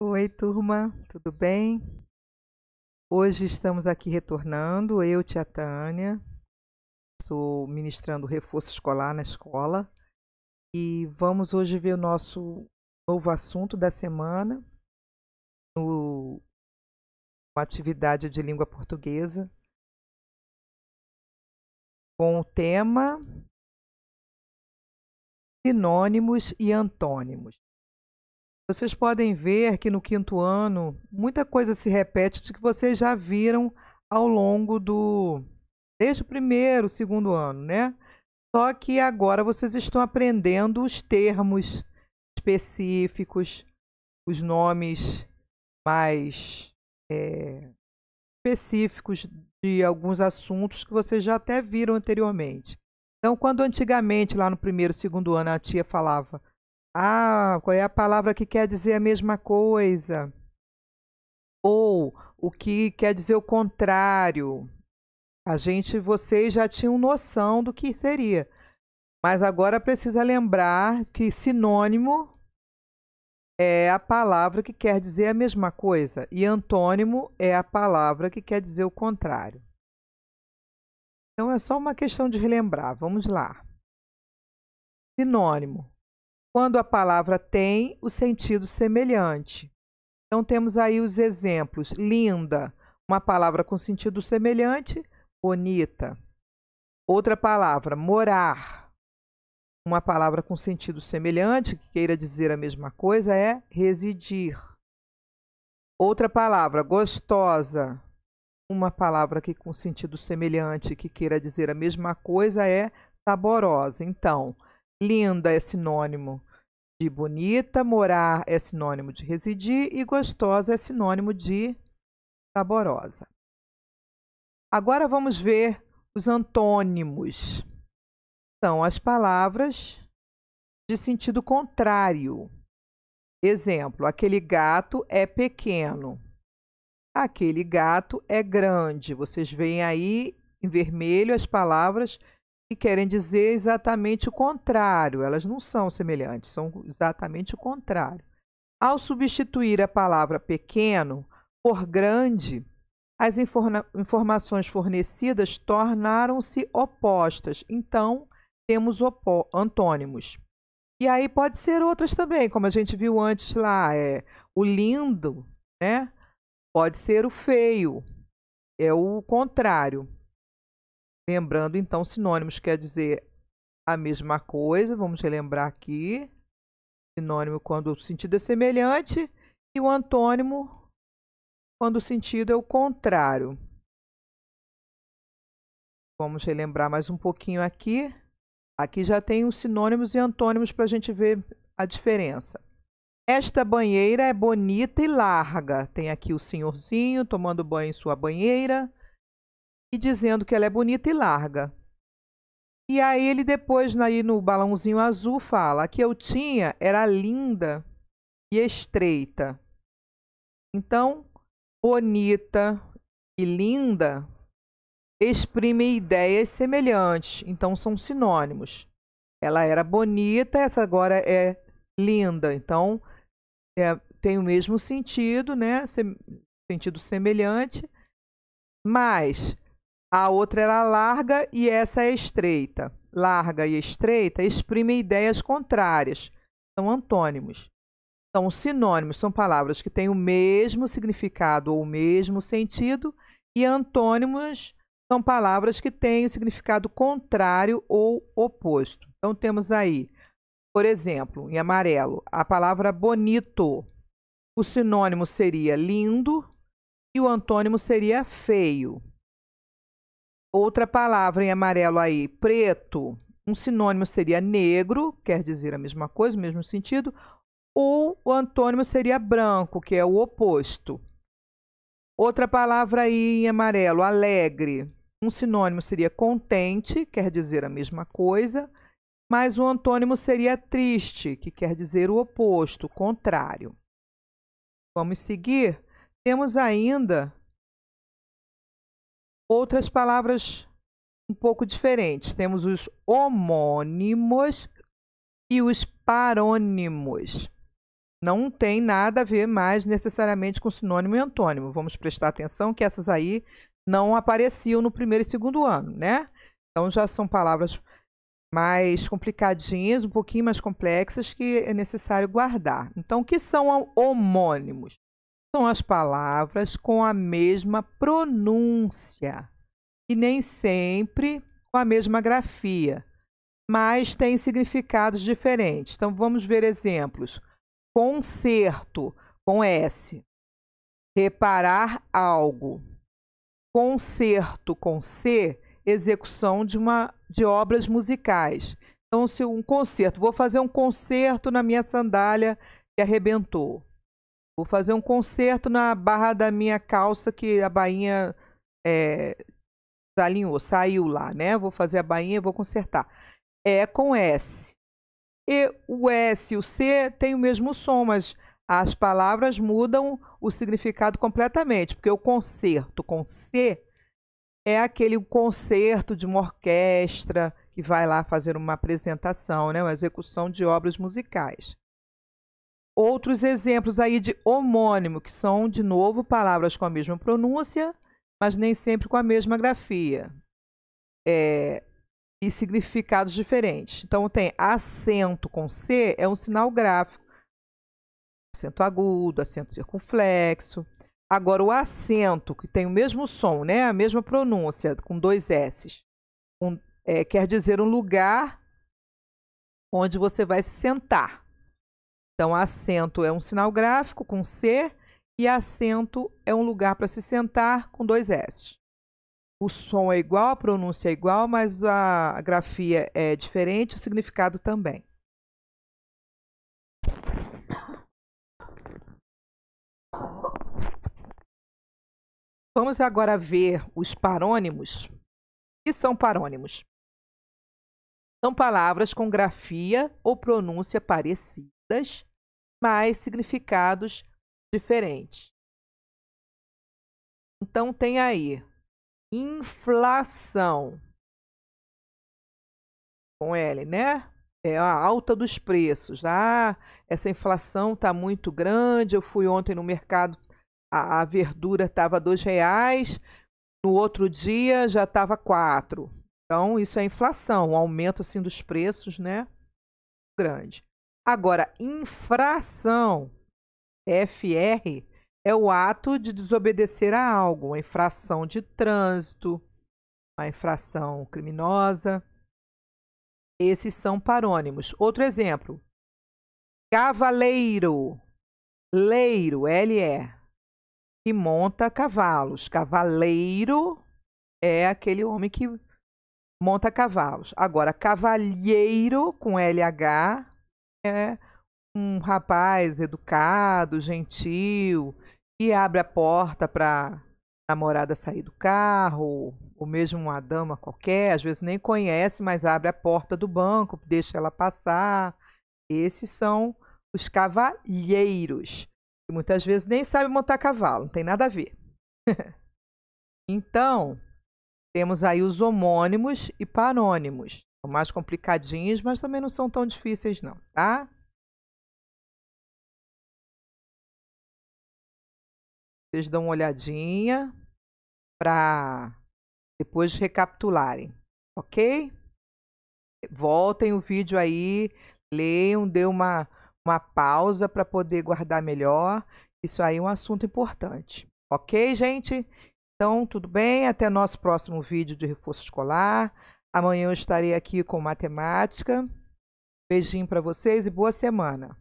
Oi, turma, tudo bem? Hoje estamos aqui retornando, eu, tia Tânia, estou ministrando reforço escolar na escola e vamos hoje ver o nosso novo assunto da semana, no, uma atividade de língua portuguesa, com o tema sinônimos e antônimos. Vocês podem ver que no quinto ano, muita coisa se repete de que vocês já viram ao longo do. desde o primeiro, segundo ano, né? Só que agora vocês estão aprendendo os termos específicos, os nomes mais é, específicos de alguns assuntos que vocês já até viram anteriormente. Então, quando antigamente, lá no primeiro, segundo ano, a tia falava ah, qual é a palavra que quer dizer a mesma coisa? Ou o que quer dizer o contrário? A gente, vocês já tinham noção do que seria. Mas agora precisa lembrar que sinônimo é a palavra que quer dizer a mesma coisa e antônimo é a palavra que quer dizer o contrário. Então é só uma questão de relembrar. Vamos lá. Sinônimo: quando a palavra tem o sentido semelhante. Então temos aí os exemplos: linda, uma palavra com sentido semelhante, bonita. Outra palavra, morar. Uma palavra com sentido semelhante, que queira dizer a mesma coisa, é residir. Outra palavra, gostosa. Uma palavra que com sentido semelhante, que queira dizer a mesma coisa, é saborosa. Então, linda é sinônimo de bonita, morar é sinônimo de residir e gostosa é sinônimo de saborosa. Agora vamos ver os antônimos. São as palavras de sentido contrário. Exemplo: aquele gato é pequeno. Aquele gato é grande. Vocês veem aí em vermelho as palavras que querem dizer exatamente o contrário. Elas não são semelhantes, são exatamente o contrário. Ao substituir a palavra pequeno por grande, as informa informações fornecidas tornaram-se opostas. Então, temos antônimos. E aí pode ser outras também, como a gente viu antes lá, é o lindo, né? Pode ser o feio. É o contrário. Lembrando, então, sinônimos quer dizer a mesma coisa, vamos relembrar aqui. Sinônimo quando o sentido é semelhante e o antônimo quando o sentido é o contrário. Vamos relembrar mais um pouquinho aqui. Aqui já tem os sinônimos e antônimos para a gente ver a diferença. Esta banheira é bonita e larga. Tem aqui o senhorzinho tomando banho em sua banheira e dizendo que ela é bonita e larga. E aí ele depois, aí no balãozinho azul, fala: a que eu tinha era linda e estreita. Então, bonita e linda exprimem ideias semelhantes, então são sinônimos. Ela era bonita, essa agora é linda, então é, tem o mesmo sentido, né? Sem, sentido semelhante, mas a outra era larga e essa é estreita. Larga e estreita exprimem ideias contrárias. São antônimos. São sinônimos, são palavras que têm o mesmo significado ou o mesmo sentido, e antônimos são palavras que têm o significado contrário ou oposto. Então temos aí, por exemplo, em amarelo, a palavra bonito. O sinônimo seria lindo e o antônimo seria feio. Outra palavra em amarelo aí, preto. Um sinônimo seria negro, quer dizer a mesma coisa, o mesmo sentido, ou o antônimo seria branco, que é o oposto. Outra palavra aí em amarelo, alegre. Um sinônimo seria contente, quer dizer a mesma coisa, mas o antônimo seria triste, que quer dizer o oposto, contrário. Vamos seguir? Temos ainda outras palavras um pouco diferentes. Temos os homônimos e os parônimos. Não tem nada a ver mais necessariamente com sinônimo e antônimo. Vamos prestar atenção que essas aí não apareciam no primeiro e segundo ano, né? Então já são palavras mais complicadinhas, um pouquinho mais complexas que é necessário guardar. Então, o que são homônimos? são as palavras com a mesma pronúncia e nem sempre com a mesma grafia, mas têm significados diferentes. Então vamos ver exemplos. Concerto com S. Reparar algo. Concerto com C, execução de uma de obras musicais. Então se um concerto, vou fazer um concerto na minha sandália que arrebentou. Vou fazer um concerto na barra da minha calça que a bainha é, alinhou, saiu lá, né? Vou fazer a bainha, vou consertar. É com S. E o S e o C têm o mesmo som, mas as palavras mudam o significado completamente, porque o concerto com C é aquele concerto de uma orquestra que vai lá fazer uma apresentação, né? uma execução de obras musicais outros exemplos aí de homônimo, que são, de novo, palavras com a mesma pronúncia, mas nem sempre com a mesma grafia. É, e significados diferentes. Então, tem acento com C, é um sinal gráfico. Acento agudo, acento circunflexo. Agora, o acento, que tem o mesmo som, né? a mesma pronúncia, com dois S's, um, é, quer dizer um lugar onde você vai se sentar. Então, assento é um sinal gráfico com C e assento é um lugar para se sentar com dois S. O som é igual, a pronúncia é igual, mas a grafia é diferente, o significado também. Vamos agora ver os parônimos. O que são parônimos? São palavras com grafia ou pronúncia parecida mas significados diferentes. Então tem aí inflação com L, né? É a alta dos preços. Ah, essa inflação está muito grande. Eu fui ontem no mercado, a, a verdura estava dois reais, no outro dia já estava quatro. Então isso é inflação, um aumento assim dos preços, né? Grande. Agora, infração, FR, é o ato de desobedecer a algo, uma infração de trânsito, uma infração criminosa. Esses são parônimos. Outro exemplo. Cavaleiro. Leiro, L-E. Que monta cavalos. Cavaleiro é aquele homem que monta cavalos. Agora, cavalheiro, com L-H, é um rapaz educado, gentil, que abre a porta para a namorada sair do carro, ou mesmo uma dama qualquer, às vezes nem conhece, mas abre a porta do banco, deixa ela passar. Esses são os cavalheiros, que muitas vezes nem sabem montar cavalo, não tem nada a ver. então, temos aí os homônimos e parônimos. São mais complicadinhos, mas também não são tão difíceis, não, tá? Vocês dão uma olhadinha para depois recapitularem, ok? Voltem o vídeo aí, leiam, dê uma, uma pausa para poder guardar melhor. Isso aí é um assunto importante, ok, gente? Então, tudo bem? Até nosso próximo vídeo de reforço escolar. Amanhã eu estarei aqui com matemática. Beijinho para vocês e boa semana.